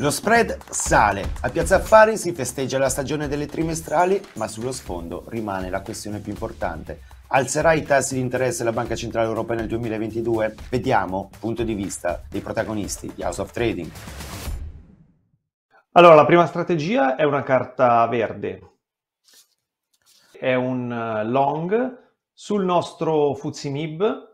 Lo spread sale, a Piazza Affari si festeggia la stagione delle trimestrali, ma sullo sfondo rimane la questione più importante. Alzerà i tassi di interesse la Banca Centrale Europea nel 2022? Vediamo punto di vista dei protagonisti di House of Trading. Allora, la prima strategia è una carta verde. È un eh, long sul nostro MIB,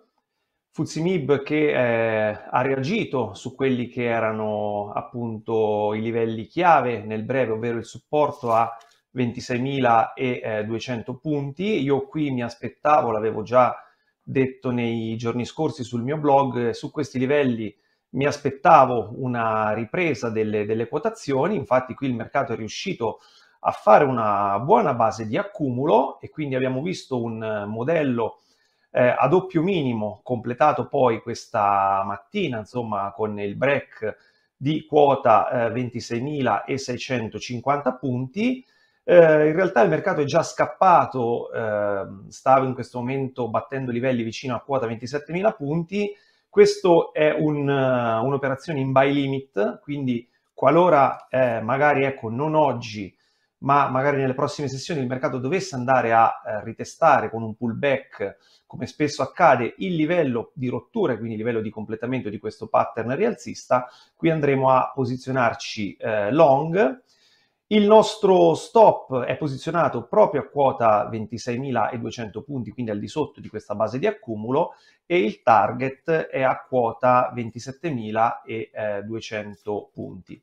Fuzimib che eh, ha reagito su quelli che erano appunto i livelli chiave nel breve, ovvero il supporto a 26.200 eh, punti. Io qui mi aspettavo, l'avevo già detto nei giorni scorsi sul mio blog, su questi livelli mi aspettavo una ripresa delle, delle quotazioni, infatti qui il mercato è riuscito a fare una buona base di accumulo e quindi abbiamo visto un modello eh, a doppio minimo completato poi questa mattina, insomma, con il break di quota eh, 26.650 punti. Eh, in realtà il mercato è già scappato, ehm, stava in questo momento battendo livelli vicino a quota 27.000 punti. Questo è un, un'operazione in buy limit, quindi qualora eh, magari ecco, non oggi ma magari nelle prossime sessioni il mercato dovesse andare a eh, ritestare con un pullback, come spesso accade, il livello di rottura, quindi il livello di completamento di questo pattern rialzista, qui andremo a posizionarci eh, long. Il nostro stop è posizionato proprio a quota 26.200 punti, quindi al di sotto di questa base di accumulo, e il target è a quota 27.200 punti.